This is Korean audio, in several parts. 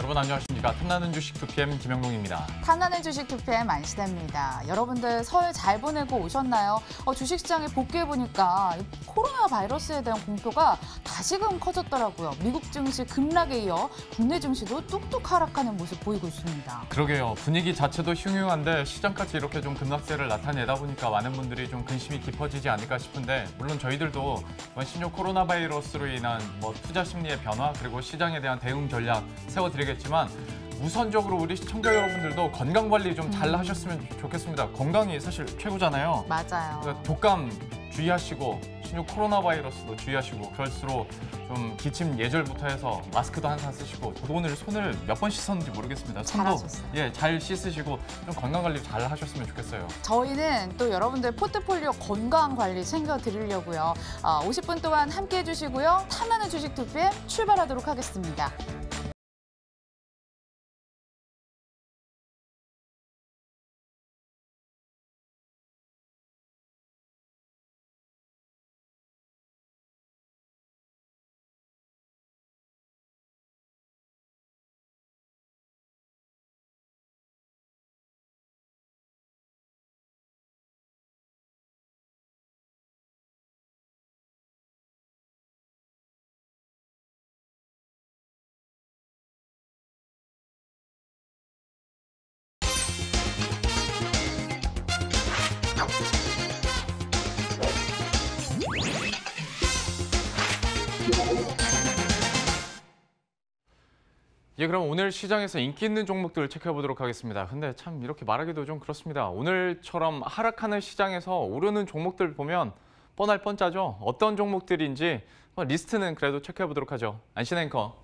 여러분 안녕하십니까. 탐나는 주식 2PM 김영동입니다. 탐나는 주식 2PM 안시대입니다. 여러분들 설 잘 보내고 오셨나요? 어, 주식시장에 복귀해보니까 코로나 바이러스에 대한 공포가 다시금 커졌더라고요. 미국 증시 급락에 이어 국내 증시도 뚝뚝 하락하는 모습 보이고 있습니다. 그러게요. 분위기 자체도 흉흉한데 시장까지 이렇게 좀 급락세를 나타내다 보니까 많은 분들이 좀 근심이 깊어지지 않을까 싶은데 물론 저희들도 뭐 신종 코로나 바이러스로 인한 뭐 투자 심리의 변화 그리고 시장에 대한 대응 전략 세워드리겠습니다. 알겠지만 우선적으로 우리 시청자 여러분들도 건강 관리 좀잘 음. 하셨으면 좋겠습니다. 건강이 사실 최고잖아요. 맞아요. 그러니까 독감 주의하시고 신종 코로나 바이러스도 주의하시고 그럴수록 좀 기침 예절부터 해서 마스크도 항상 쓰시고 저도 오늘 손을 몇 번 씻었는지 모르겠습니다. 손도 잘 예, 잘 씻으시고 좀 건강 관리 잘 하셨으면 좋겠어요. 저희는 또 여러분들 포트폴리오 건강 관리 챙겨 드리려고요. 어, 50분 동안 함께 해주시고요. 탐하는 주식 투표에 출발하도록 하겠습니다. 예, 그럼 오늘 시장에서 인기 있는 종목들 을 체크해보도록 하겠습니다. 근데 참 이렇게 말하기도 좀 그렇습니다. 오늘처럼 하락하는 시장에서 오르는 종목들 보면 뻔할 뻔짜죠. 어떤 종목들인지 리스트는 그래도 체크해보도록 하죠. 안신 앵커.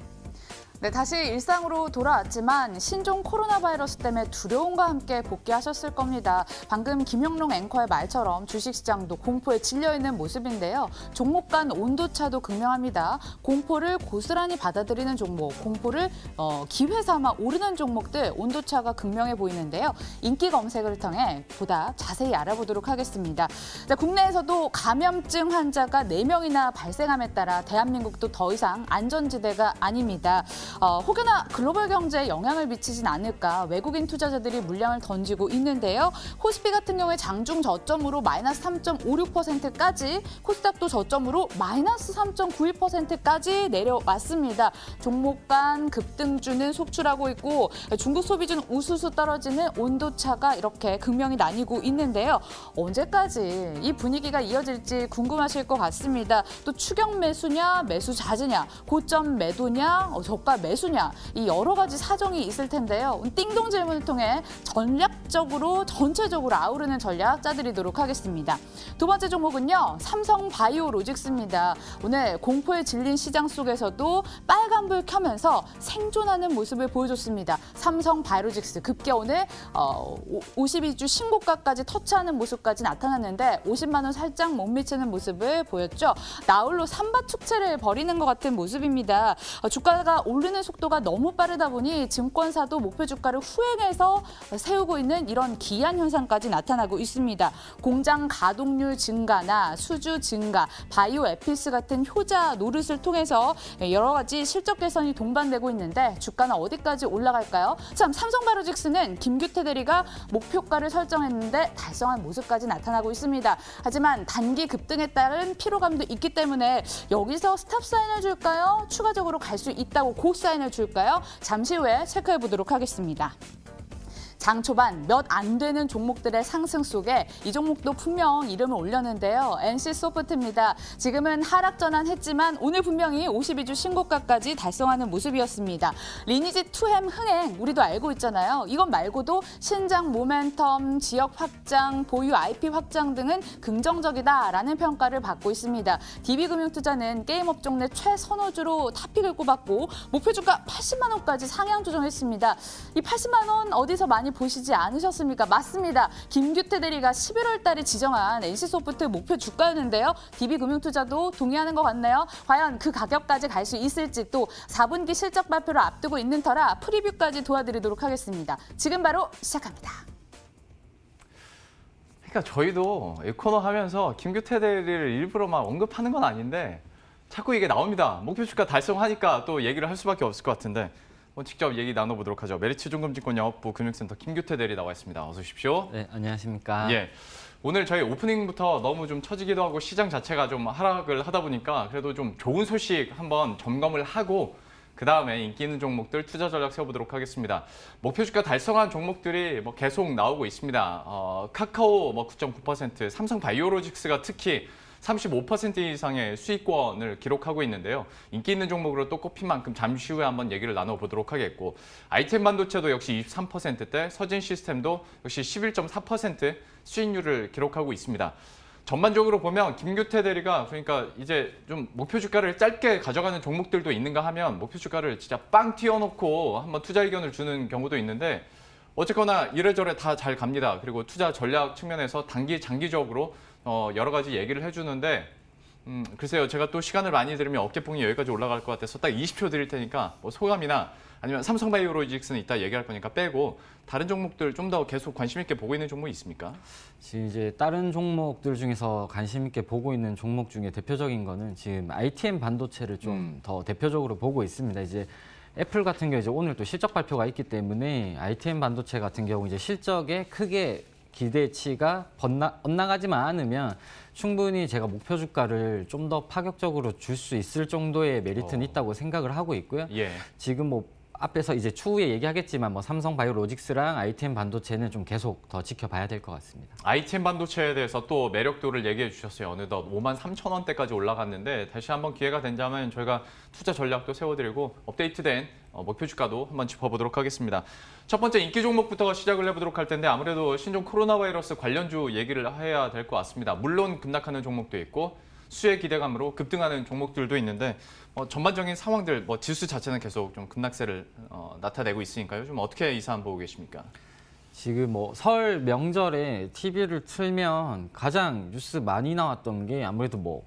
네, 다시 일상으로 돌아왔지만 신종 코로나 바이러스 때문에 두려움과 함께 복귀하셨을 겁니다. 방금 김영롱 앵커의 말처럼 주식시장도 공포에 질려 있는 모습인데요. 종목 간 온도차도 극명합니다. 공포를 고스란히 받아들이는 종목, 공포를 어, 기회 삼아 오르는 종목들 온도차가 극명해 보이는데요. 인기 검색을 통해 보다 자세히 알아보도록 하겠습니다. 자, 국내에서도 감염증 환자가 네명이나 발생함에 따라 대한민국도 더 이상 안전지대가 아닙니다. 어, 혹여나 글로벌 경제에 영향을 미치진 않을까 외국인 투자자들이 물량을 던지고 있는데요. 호스피 같은 경우에 장중 저점으로 마이너스 3.56%까지 코스닥도 저점으로 마이너스 3.91%까지 내려왔습니다. 종목 간 급등주는 속출하고 있고 중국 소비주는 우수수 떨어지는 온도차가 이렇게 극명히 나뉘고 있는데요. 언제까지 이 분위기가 이어질지 궁금하실 것 같습니다. 또추경 매수냐 매수 자제냐 고점 매도냐 어, 저가 매수냐 이 여러 가지 사정이 있을 텐데요. 띵동 질문을 통해 전략적으로 전체적으로 아우르는 전략 짜드리도록 하겠습니다. 두 번째 종목은요. 삼성 바이오 로직스입니다. 오늘 공포에 질린 시장 속에서도 빨간불 켜면서 생존하는 모습을 보여줬습니다. 삼성 바이오로직스 급게 오늘 어, 52주 신고가까지 터치하는 모습까지 나타났는데 50만 원 살짝 못 미치는 모습을 보였죠. 나홀로 삼바 축제를 벌이는 것 같은 모습입니다. 어, 주가가 올라 오르는 속도가 너무 빠르다 보니 증권사도 목표 주가를 후행해서 세우고 있는 이런 기한 현상까지 나타나고 있습니다. 공장 가동률 증가나 수주 증가, 바이오 에피스 같은 효자 노릇을 통해서 여러 가지 실적 개선이 동반되고 있는데 주가는 어디까지 올라갈까요? 참삼성바이직스는 김규태 대리가 목표가를 설정했는데 달성한 모습까지 나타나고 있습니다. 하지만 단기 급등에 따른 피로감도 있기 때문에 여기서 스탑 사인을 줄까요? 추가적으로 갈 수 있다고 고 사인을 줄까요? 잠시 후에 체크해 보도록 하겠습니다. 장 초반 몇 안 되는 종목들의 상승 속에 이 종목도 분명 이름을 올렸는데요. NC소프트입니다. 지금은 하락 전환했지만 오늘 분명히 52주 신고가까지 달성하는 모습이었습니다. 리니지 2M 흥행 우리도 알고 있잖아요. 이것 말고도 신장 모멘텀, 지역 확장, 보유 IP 확장 등은 긍정적이다라는 평가를 받고 있습니다. DB금융투자는 게임업종 내 최선호주로 탑픽을 꼽았고 목표 주가 80만 원까지 상향 조정했습니다. 이 80만 원 어디서 많이 보시지 않으셨습니까? 맞습니다. 김규태 대리가 11월 달에 지정한 NC소프트 목표 주가였는데요. DB금융투자도 동의하는 것 같네요. 과연 그 가격까지 갈 수 있을지 또 4분기 실적 발표를 앞두고 있는 터라 프리뷰까지 도와드리도록 하겠습니다. 지금 바로 시작합니다. 그러니까 저희도 에코너 하면서 김규태 대리를 일부러 막 언급하는 건 아닌데 자꾸 이게 나옵니다. 목표 주가 달성하니까 또 얘기를 할 수밖에 없을 것 같은데 직접 얘기 나눠보도록 하죠. 메리츠중금증권 영업부 금융센터 김규태 대리 나와 있습니다. 어서 오십시오. 네, 안녕하십니까. 예. 오늘 저희 오프닝부터 너무 좀 처지기도 하고 시장 자체가 좀 하락을 하다 보니까 그래도 좀 좋은 소식 한번 점검을 하고 그 다음에 인기 있는 종목들 투자 전략 세워보도록 하겠습니다. 목표 주가 달성한 종목들이 뭐 계속 나오고 있습니다. 어, 카카오 뭐 9.9%, 삼성 바이오로직스가 특히 35% 이상의 수익권을 기록하고 있는데요. 인기 있는 종목으로 또 꼽힌 만큼 잠시 후에 한번 얘기를 나눠보도록 하겠고 아이템 반도체도 역시 23%대, 서진 시스템도 역시 11.4% 수익률을 기록하고 있습니다. 전반적으로 보면 김규태 대리가 그러니까 이제 좀 목표 주가를 짧게 가져가는 종목들도 있는가 하면 목표 주가를 진짜 빵 튀어놓고 한번 투자 의견을 주는 경우도 있는데 어쨌거나 이래저래 다 잘 갑니다. 그리고 투자 전략 측면에서 단기 장기적으로 어, 여러 가지 얘기를 해주는데 음, 글쎄요. 제가 또 시간을 많이 들으면 어깨뽕이 여기까지 올라갈 것 같아서 딱 20초 드릴 테니까 뭐 소감이나 아니면 삼성바이오로직스는 이따 얘기할 거니까 빼고 다른 종목들 좀 더 계속 관심 있게 보고 있는 종목이 있습니까? 지금 이제 다른 종목들 중에서 관심 있게 보고 있는 종목 중에 대표적인 거는 지금 ITM 반도체를 좀더 음. 대표적으로 보고 있습니다. 이제 애플 같은 경우 이제 오늘 또 실적 발표가 있기 때문에 ITM 반도체 같은 경우 이제 실적에 크게 기대치가 번나, 엇나가지만 않으면 충분히 제가 목표 주가를 좀 더 파격적으로 줄 수 있을 정도의 메리트는 어. 있다고 생각을 하고 있고요. 예. 지금 뭐 앞에서 이제 추후에 얘기하겠지만 뭐 삼성 바이오로직스랑 ITM 반도체는 좀 계속 더 지켜봐야 될 것 같습니다. ITM 반도체에 대해서 또 매력도를 얘기해 주셨어요. 어느덧 5만 3천 원대까지 올라갔는데 다시 한번 기회가 된다면 저희가 투자 전략도 세워드리고 업데이트된 어, 목표 주가도 한번 짚어보도록 하겠습니다. 첫 번째 인기 종목부터 시작을 해보도록 할 텐데 아무래도 신종 코로나 바이러스 관련주 얘기를 해야 될 것 같습니다. 물론 급락하는 종목도 있고 수혜 기대감으로 급등하는 종목들도 있는데 어, 전반적인 상황들 뭐 지수 자체는 계속 좀 급락세를 어, 나타내고 있으니까요. 좀 어떻게 이 사안 보고 계십니까? 지금 뭐 설 명절에 TV를 틀면 가장 뉴스 많이 나왔던 게 아무래도 뭐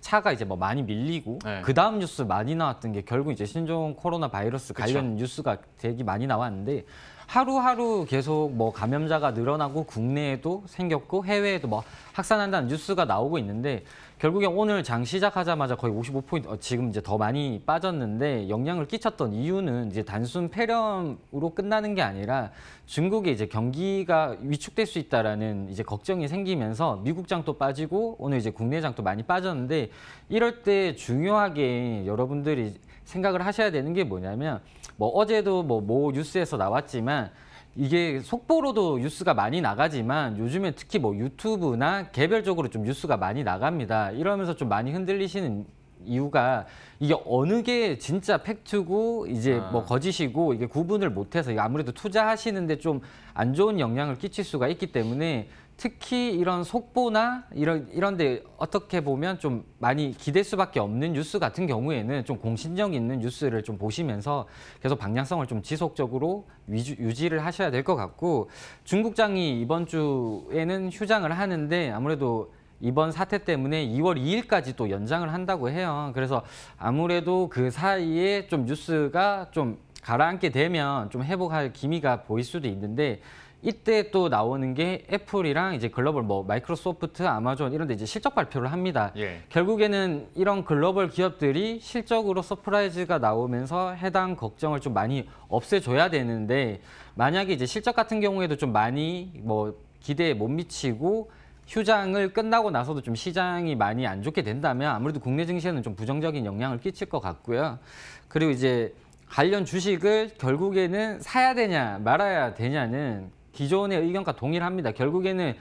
차가 이제 뭐 많이 밀리고 네. 그 다음 뉴스 많이 나왔던 게 결국 이제 신종 코로나 바이러스 관련 그쵸. 뉴스가 되게 많이 나왔는데 하루하루 계속 뭐 감염자가 늘어나고 국내에도 생겼고 해외에도 뭐 확산한다는 뉴스가 나오고 있는데 결국에 오늘 장 시작하자마자 거의 55포인트 어, 지금 이제 더 많이 빠졌는데 영향을 끼쳤던 이유는 이제 단순 폐렴으로 끝나는 게 아니라 중국의 이제 경기가 위축될 수 있다라는 이제 걱정이 생기면서 미국 장도 빠지고 오늘 이제 국내 장도 많이 빠졌는데 이럴 때 중요하게 여러분들이 생각을 하셔야 되는 게 뭐냐면 뭐 어제도 뭐모 뉴스에서 나왔지만 이게 속보로도 뉴스가 많이 나가지만 요즘에 특히 뭐 유튜브나 개별적으로 좀 뉴스가 많이 나갑니다. 이러면서 좀 많이 흔들리시는 이유가 이게 어느 게 진짜 팩트고 이제 아. 뭐 거짓이고 이게 구분을 못해서 아무래도 투자하시는데 좀 안 좋은 영향을 끼칠 수가 있기 때문에 특히 이런 속보나 이런 이런데 어떻게 보면 좀 많이 기댈 수밖에 없는 뉴스 같은 경우에는 좀 공신력 있는 뉴스를 좀 보시면서 계속 방향성을 좀 지속적으로 위주, 유지를 하셔야 될 것 같고 중국장이 이번 주에는 휴장을 하는데 아무래도 이번 사태 때문에 2월 2일까지 또 연장을 한다고 해요. 그래서 아무래도 그 사이에 좀 뉴스가 좀 가라앉게 되면 좀 회복할 기미가 보일 수도 있는데 이때 또 나오는 게 애플이랑 이제 글로벌 뭐 마이크로소프트, 아마존 이런 데 이제 실적 발표를 합니다. 예. 결국에는 이런 글로벌 기업들이 실적으로 서프라이즈가 나오면서 해당 걱정을 좀 많이 없애줘야 되는데 만약에 이제 실적 같은 경우에도 좀 많이 뭐 기대에 못 미치고 휴장을 끝나고 나서도 좀 시장이 많이 안 좋게 된다면 아무래도 국내 증시에는 좀 부정적인 영향을 끼칠 것 같고요. 그리고 이제 관련 주식을 결국에는 사야 되냐 말아야 되냐는 기존의 의견과 동일합니다. 결국에는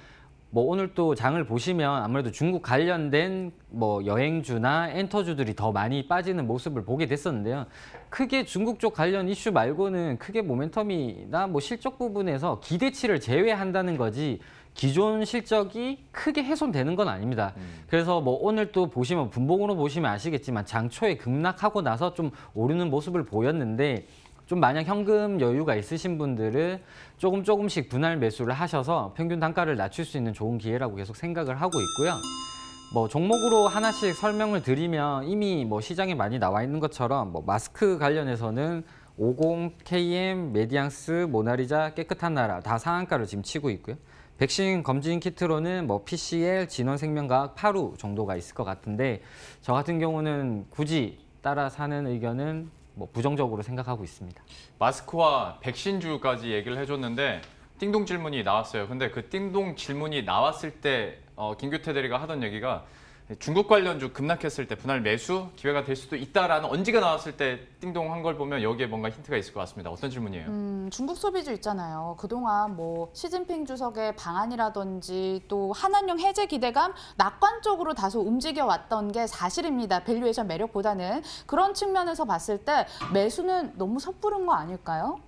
뭐 오늘 또 장을 보시면 아무래도 중국 관련된 뭐 여행주나 엔터주들이 더 많이 빠지는 모습을 보게 됐었는데요. 크게 중국 쪽 관련 이슈 말고는 크게 모멘텀이나 뭐 실적 부분에서 기대치를 제외한다는 거지 기존 실적이 크게 훼손되는 건 아닙니다. 음. 그래서 뭐 오늘 또 보시면 분봉으로 보시면 아시겠지만 장초에 급락하고 나서 좀 오르는 모습을 보였는데 좀 만약 현금 여유가 있으신 분들은 조금 조금씩 분할 매수를 하셔서 평균 단가를 낮출 수 있는 좋은 기회라고 계속 생각을 하고 있고요. 뭐 종목으로 하나씩 설명을 드리면 이미 뭐 시장에 많이 나와 있는 것처럼 뭐 마스크 관련해서는 50, KM, 메디앙스, 모나리자, 깨끗한 나라 다 상한가를 지금 치고 있고요. 백신 검진 키트로는 뭐 PCL, 진원생명과학, 파루 정도가 있을 것 같은데 저 같은 경우는 굳이 따라 사는 의견은 뭐 부정적으로 생각하고 있습니다. 마스크와 백신주까지 얘기를 해줬는데 띵동 질문이 나왔어요. 근데 그 띵동 질문이 나왔을 때 어, 김규태 대리가 하던 얘기가 네, 중국 관련주 급락했을 때 분할 매수 기회가 될 수도 있다라는 언지가 나왔을 때 띵동한 걸 보면 여기에 뭔가 힌트가 있을 것 같습니다. 어떤 질문이에요? 음, 중국 소비주 있잖아요. 그동안 뭐 시진핑 주석의 방안이라든지 또 한한용 해제 기대감 낙관 적으로 다소 움직여 왔던 게 사실입니다. 밸류에이션 매력보다는 그런 측면에서 봤을 때 매수는 너무 섣부른 거 아닐까요?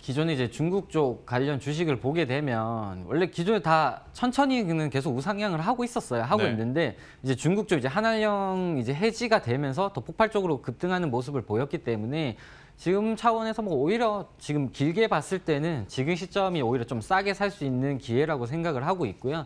기존에 이제 중국 쪽 관련 주식을 보게 되면 원래 기존에 다 천천히는 계속 우상향을 하고 있었어요. 하고 네. 있는데 이제 중국 쪽 이제 한한령 이제 해지가 되면서 더 폭발적으로 급등하는 모습을 보였기 때문에 지금 차원에서 뭐 오히려 지금 길게 봤을 때는 지금 시점이 오히려 좀 싸게 살 수 있는 기회라고 생각을 하고 있고요.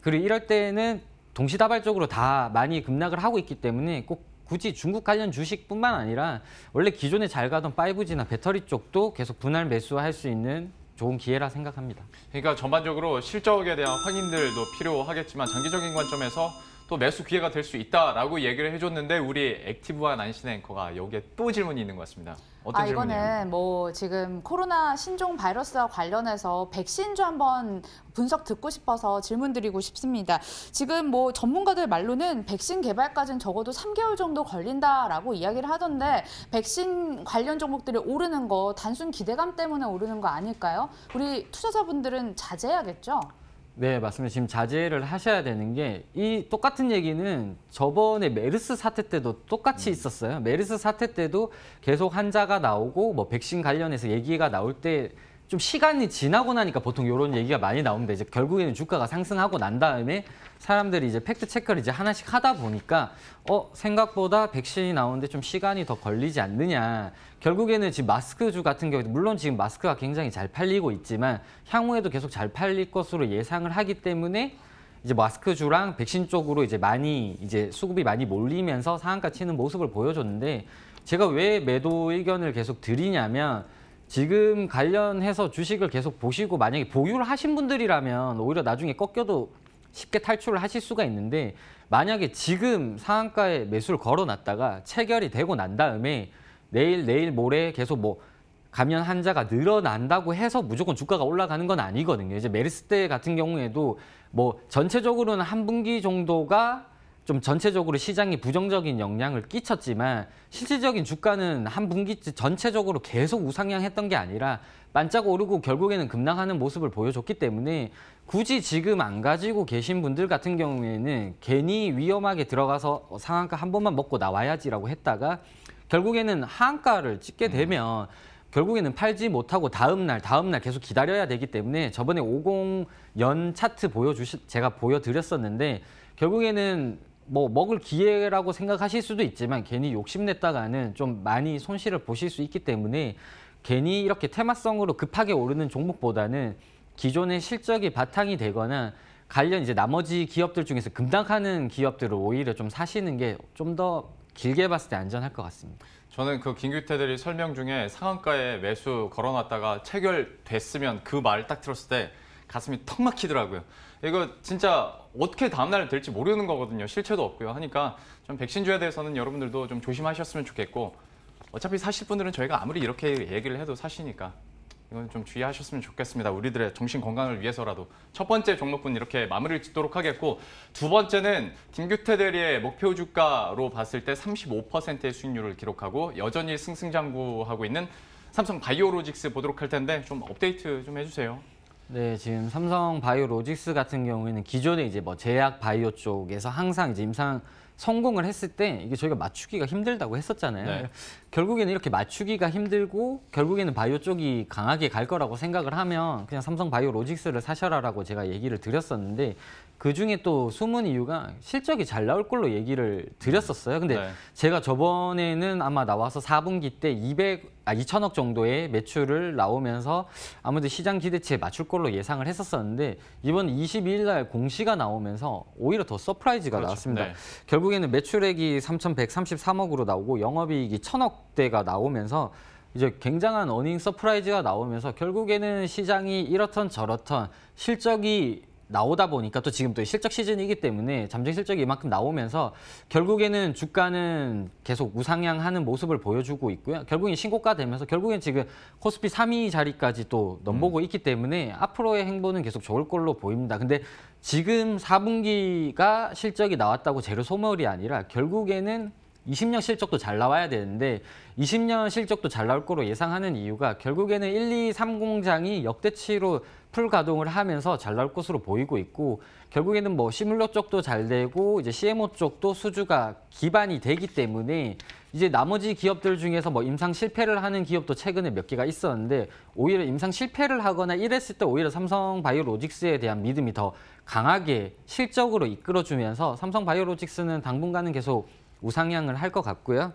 그리고 이럴 때는 동시다발적으로 다 많이 급락을 하고 있기 때문에 꼭 굳이 중국 관련 주식뿐만 아니라 원래 기존에 잘 가던 5G나 배터리 쪽도 계속 분할 매수할 수 있는 좋은 기회라 생각합니다. 그러니까 전반적으로 실적에 대한 확인들도 필요하겠지만 장기적인 관점에서 또 매수 기회가 될 수 있다라고 얘기를 해줬는데 우리 액티브한 안신의 앵커가 여기에 또 질문이 있는 것 같습니다. 어떤 아, 질문이에요? 거는뭐 지금 코로나 신종 바이러스와 관련해서 백신주 한번 분석 듣고 싶어서 질문 드리고 싶습니다. 지금 뭐 전문가들 말로는 백신 개발까지는 적어도 3개월 정도 걸린다라고 이야기를 하던데 백신 관련 종목들이 오르는 거 단순 기대감 때문에 오르는 거 아닐까요? 우리 투자자분들은 자제해야겠죠? 네, 맞습니다. 지금 자제를 하셔야 되는 게 이 똑같은 얘기는 저번에 메르스 사태 때도 똑같이 음. 있었어요. 메르스 사태 때도 계속 환자가 나오고 뭐 백신 관련해서 얘기가 나올 때좀 시간이 지나고 나니까 보통 이런 얘기가 많이 나옵니다 이제 결국에는 주가가 상승하고 난 다음에 사람들이 이제 팩트 체크를 이제 하나씩 하다 보니까 어 생각보다 백신이 나오는데 좀 시간이 더 걸리지 않느냐 결국에는 지금 마스크주 같은 경우도 물론 지금 마스크가 굉장히 잘 팔리고 있지만 향후에도 계속 잘 팔릴 것으로 예상을 하기 때문에 이제 마스크주랑 백신 쪽으로 이제 많이 이제 수급이 많이 몰리면서 상한가 치는 모습을 보여줬는데 제가 왜 매도 의견을 계속 드리냐면 지금 관련해서 주식을 계속 보시고 만약에 보유를 하신 분들이라면 오히려 나중에 꺾여도 쉽게 탈출을 하실 수가 있는데 만약에 지금 상한가에 매수를 걸어놨다가 체결이 되고 난 다음에 내일 내일 모레 계속 뭐 감염 환자가 늘어난다고 해서 무조건 주가가 올라가는 건 아니거든요. 이제 메르스 때 같은 경우에도 뭐 전체적으로는 한 분기 정도가 좀 전체적으로 시장이 부정적인 영향을 끼쳤지만 실질적인 주가는 한분기 전체적으로 계속 우상향했던 게 아니라 반짝 오르고 결국에는 급락하는 모습을 보여줬기 때문에 굳이 지금 안 가지고 계신 분들 같은 경우에는 괜히 위험하게 들어가서 상한가 한 번만 먹고 나와야지라고 했다가 결국에는 하한가를 찍게 음. 되면 결국에는 팔지 못하고 다음 날 다음 날 계속 기다려야 되기 때문에 저번에 50연 차트 보여주시 제가 보여드렸었는데 결국에는 뭐 먹을 기회라고 생각하실 수도 있지만 괜히 욕심냈다가는 좀 많이 손실을 보실 수 있기 때문에 괜히 이렇게 테마성으로 급하게 오르는 종목보다는 기존의 실적이 바탕이 되거나 관련 이제 나머지 기업들 중에서 금당하는 기업들을 오히려 좀 사시는 게 좀 더 길게 봤을 때 안전할 것 같습니다. 저는 그 김규태들이 설명 중에 상한가에 매수 걸어놨다가 체결됐으면 그 말 딱 들었을 때 가슴이 턱 막히더라고요. 이거 진짜 어떻게 다음날 될지 모르는 거거든요. 실체도 없고요. 하니까 좀 백신주에 대해서는 여러분들도 좀 조심하셨으면 좋겠고 어차피 사실 분들은 저희가 아무리 이렇게 얘기를 해도 사시니까 이건 좀 주의하셨으면 좋겠습니다. 우리들의 정신 건강을 위해서라도 첫 번째 종목군 이렇게 마무리를 짓도록 하겠고 두 번째는 김규태 대리의 목표 주가로 봤을 때 35%의 수익률을 기록하고 여전히 승승장구하고 있는 삼성 바이오로직스 보도록 할 텐데 좀 업데이트 좀 해주세요. 네, 지금 삼성 바이오로직스 같은 경우에는 기존에 이제 뭐 제약 바이오 쪽에서 항상 이제 임상 성공을 했을 때 이게 저희가 맞추기가 힘들다고 했었잖아요. 네. 결국에는 이렇게 맞추기가 힘들고 결국에는 바이오 쪽이 강하게 갈 거라고 생각을 하면 그냥 삼성 바이오로직스를 사셔라라고 제가 얘기를 드렸었는데 그 중에 또 숨은 이유가 실적이 잘 나올 걸로 얘기를 드렸었어요. 근데 네. 제가 저번에는 아마 나와서 4분기 때 200, 아, 2천억 정도의 매출을 나오면서 아무래도 시장 기대치에 맞출 걸로 예상을 했었었는데 이번 22일 날 공시가 나오면서 오히려 더 서프라이즈가 그렇죠. 나왔습니다. 네. 결국에는 매출액이 3,133억으로 나오고 영업이익이 1,000억대가 나오면서 이제 굉장한 어닝 서프라이즈가 나오면서 결국에는 시장이 이렇던 저렇던 실적이 나오다 보니까 또 지금 또 실적 시즌이기 때문에 잠정 실적이 이만큼 나오면서 결국에는 주가는 계속 우상향하는 모습을 보여주고 있고요. 결국엔 신고가 되면서 결국엔 지금 코스피 3위 자리까지 또 넘보고 음. 있기 때문에 앞으로의 행보는 계속 좋을 걸로 보입니다. 근데 지금 4분기가 실적이 나왔다고 재료 소멸이 아니라 결국에는 20년 실적도 잘 나와야 되는데 20년 실적도 잘 나올 거로 예상하는 이유가 결국에는 1, 2, 3 공장이 역대치로 풀 가동을 하면서 잘 나올 것으로 보이고 있고 결국에는 뭐 시뮬러 쪽도 잘 되고 이제 CMO 쪽도 수주가 기반이 되기 때문에 이제 나머지 기업들 중에서 뭐 임상 실패를 하는 기업도 최근에 몇 개가 있었는데 오히려 임상 실패를 하거나 이랬을 때 오히려 삼성바이오로직스에 대한 믿음이 더 강하게 실적으로 이끌어주면서 삼성바이오로직스는 당분간은 계속 우상향을 할 것 같고요.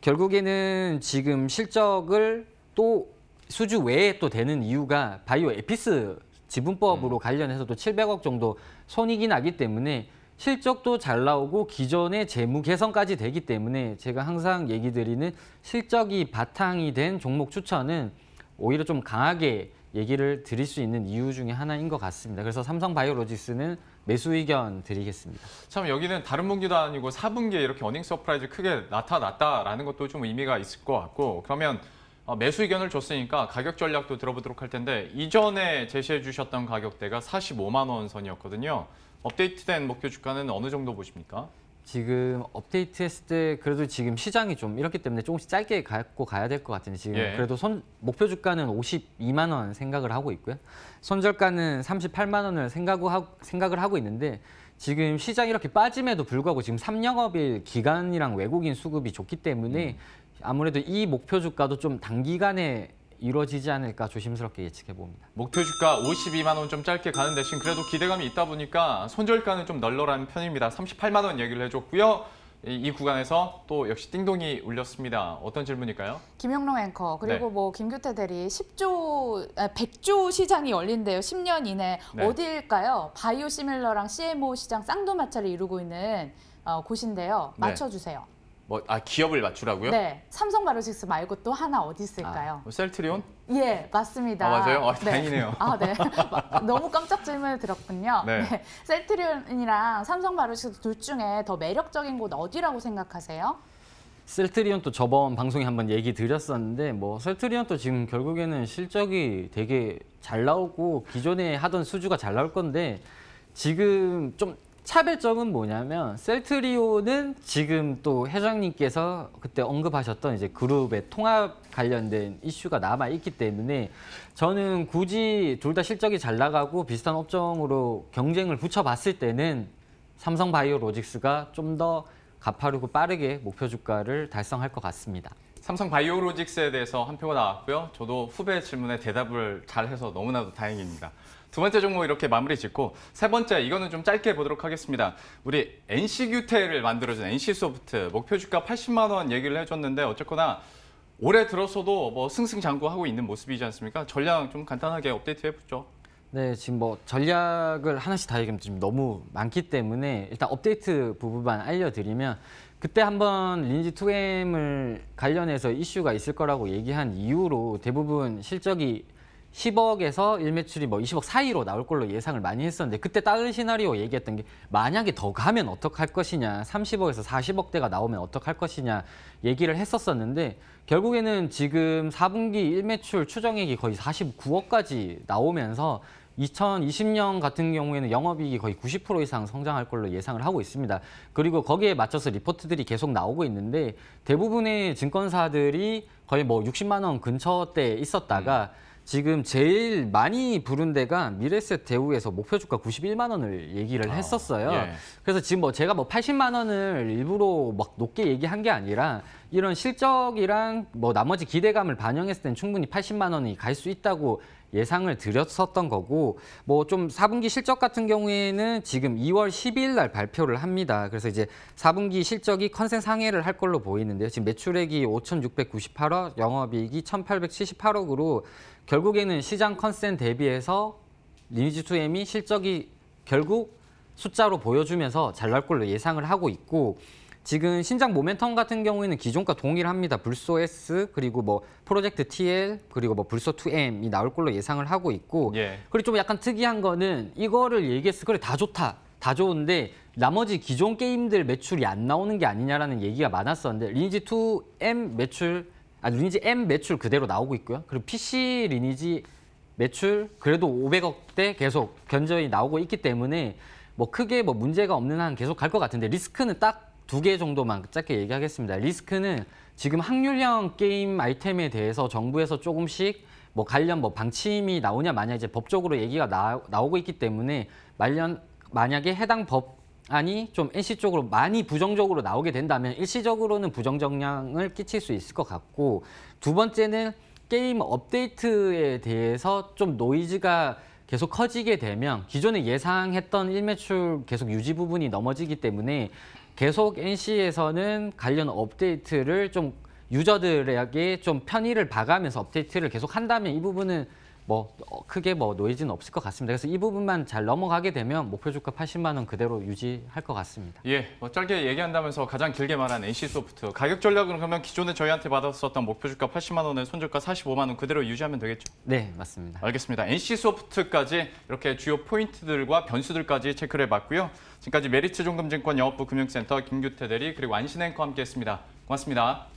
결국에는 지금 실적을 또 수주 외에 또 되는 이유가 바이오 에피스 지분법으로 음. 관련해서도 700억 정도 손익이 나기 때문에 실적도 잘 나오고 기존의 재무 개선까지 되기 때문에 제가 항상 얘기 드리는 실적이 바탕이 된 종목 추천은 오히려 좀 강하게 얘기를 드릴 수 있는 이유 중에 하나인 것 같습니다. 그래서 삼성바이오로직스는 매수 의견 드리겠습니다. 참 여기는 다른 분기도 아니고 4분기에 이렇게 어닝 서프라이즈 크게 나타났다라는 것도 좀 의미가 있을 것 같고 그러면 어, 매수 의견을 줬으니까 가격 전략도 들어보도록 할 텐데 이전에 제시해 주셨던 가격대가 45만 원 선이었거든요. 업데이트된 목표 주가는 어느 정도 보십니까? 지금 업데이트 했을 때 그래도 지금 시장이 좀 이렇기 때문에 조금씩 짧게 갖고 가야 될 것 같은데 지금 예. 그래도 손, 목표 주가는 52만 원 생각을 하고 있고요. 손절가는 38만 원을 생각하, 생각을 하고 있는데 지금 시장이 이렇게 빠짐에도 불구하고 지금 3영업일 기간이랑 외국인 수급이 좋기 때문에 음. 아무래도 이 목표 주가도 좀 단기간에 이루어지지 않을까 조심스럽게 예측해 봅니다. 목표 주가 52만 원 좀 짧게 가는 대신 그래도 기대감이 있다 보니까 손절가는 좀 널널한 편입니다. 38만 원 얘기를 해줬고요. 이 구간에서 또 역시 띵동이 울렸습니다. 어떤 질문일까요? 김영롱 앵커 그리고 네. 뭐 김규태 대리 10조 100조 아, 시장이 열린대요. 10년 이내 네. 어디일까요? 바이오 시밀러랑 CMO 시장 쌍두마차를 이루고 있는 어, 곳인데요. 네. 맞춰주세요. 네. 뭐, 아, 기업을 맞추라고요? 네. 삼성 바이직스 말고 또 하나 어디 있을까요? 아, 뭐 셀트리온? 예, 맞습니다. 아, 맞아요? 아, 네. 다행이네요. 아, 네. 너무 깜짝 질문을 들었군요. 네. 네. 셀트리온이랑 삼성 바이직스둘 중에 더 매력적인 곳 어디라고 생각하세요? 셀트리온 또 저번 방송에 한번 얘기 드렸었는데 뭐 셀트리온 또 지금 결국에는 실적이 되게 잘 나오고 기존에 하던 수주가 잘 나올 건데 지금 좀 차별점은 뭐냐면 셀트리온은 지금 또 회장님께서 그때 언급하셨던 이제 그룹의 통합 관련된 이슈가 남아 있기 때문에 저는 굳이 둘 다 실적이 잘 나가고 비슷한 업종으로 경쟁을 붙여봤을 때는 삼성바이오로직스가 좀더 가파르고 빠르게 목표 주가를 달성할 것 같습니다. 삼성 바이오로직스에 대해서 한 표가 나왔고요. 저도 후배 질문에 대답을 잘해서 너무나도 다행입니다. 두 번째 종목 이렇게 마무리 짓고 세 번째 이거는 좀 짧게 보도록 하겠습니다. 우리 NC규태를 만들어준 NC소프트 목표 주가 80만 원 얘기를 해줬는데 어쨌거나 올해 들어서도 뭐 승승장구하고 있는 모습이지 않습니까? 전량 좀 간단하게 업데이트해보죠. 네, 지금 뭐 전략을 하나씩 다 얘기하면 지금 너무 많기 때문에 일단 업데이트 부분만 알려드리면 그때 한번 린니지 2M을 관련해서 이슈가 있을 거라고 얘기한 이후로 대부분 실적이 10억에서 일매출이뭐 20억 사이로 나올 걸로 예상을 많이 했었는데 그때 다른 시나리오 얘기했던 게 만약에 더 가면 어떡할 것이냐 30억에서 40억대가 나오면 어떡할 것이냐 얘기를 했었었는데 결국에는 지금 4분기 일매출 추정액이 거의 49억까지 나오면서 2020년 같은 경우에는 영업이익이 거의 90% 이상 성장할 걸로 예상을 하고 있습니다. 그리고 거기에 맞춰서 리포트들이 계속 나오고 있는데 대부분의 증권사들이 거의 뭐 60만 원 근처대에 있었다가 음. 지금 제일 많이 부른 데가 미래세 대우에서 목표 주가 91만 원을 얘기를 아, 했었어요. 어, 예. 그래서 지금 뭐 제가 뭐 80만 원을 일부러 막 높게 얘기한 게 아니라 이런 실적이랑 뭐 나머지 기대감을 반영했을 땐 충분히 80만 원이 갈 수 있다고 예상을 드렸었던 거고 뭐 좀 4분기 실적 같은 경우에는 지금 2월 12일 날 발표를 합니다. 그래서 이제 4분기 실적이 컨센 상해를할 걸로 보이는데요. 지금 매출액이 5,698억, 영업이익이 1,878억으로 결국에는 시장 컨센 대비해서 리니지 2M이 실적이 결국 숫자로 보여주면서 잘 날 걸로 예상을 하고 있고 지금 신작 모멘텀 같은 경우에는 기존과 동일합니다. 불소 S 그리고 뭐 프로젝트 TL 그리고 뭐 불소 2M이 나올 걸로 예상을 하고 있고 예. 그리고 좀 약간 특이한 거는 이거를 얘기했을 그래 다 좋다. 다 좋은데 나머지 기존 게임들 매출이 안 나오는 게 아니냐라는 얘기가 많았었는데 리니지 2M 매출 아 리니지 M 매출 그대로 나오고 있고요. 그리고 PC 리니지 매출 그래도 500억대 계속 견저히 나오고 있기 때문에 뭐 크게 뭐 문제가 없는 한 계속 갈 것 같은데 리스크는 딱 두개 정도만 짧게 얘기하겠습니다. 리스크는 지금 확률형 게임 아이템에 대해서 정부에서 조금씩 뭐 관련 뭐 방침이 나오냐 만약 이제 법적으로 얘기가 나, 나오고 있기 때문에 말년 만약에 해당 법안이좀 NC 쪽으로 많이 부정적으로 나오게 된다면 일시적으로는 부정적량을 끼칠 수 있을 것 같고 두 번째는 게임 업데이트에 대해서 좀 노이즈가 계속 커지게 되면 기존에 예상했던 일매출 계속 유지 부분이 넘어지기 때문에 계속 NC에서는 관련 업데이트를 좀 유저들에게 좀 편의를 봐가면서 업데이트를 계속 한다면 이 부분은 뭐 어, 크게 뭐 노이즈는 없을 것 같습니다. 그래서 이 부분만 잘 넘어가게 되면 목표 주가 80만 원 그대로 유지할 것 같습니다. 예, 뭐 짧게 얘기한다면서 가장 길게 말한 NC소프트 가격 전략은 그러면 기존에 저희한테 받았었던 목표 주가 80만 원에 손절가 45만 원 그대로 유지하면 되겠죠? 네, 맞습니다. 알겠습니다. NC소프트까지 이렇게 주요 포인트들과 변수들까지 체크를 해봤고요. 지금까지 메리츠 종금증권 영업부 금융센터 김규태 대리 그리고 안신 앵커 함께했습니다. 고맙습니다.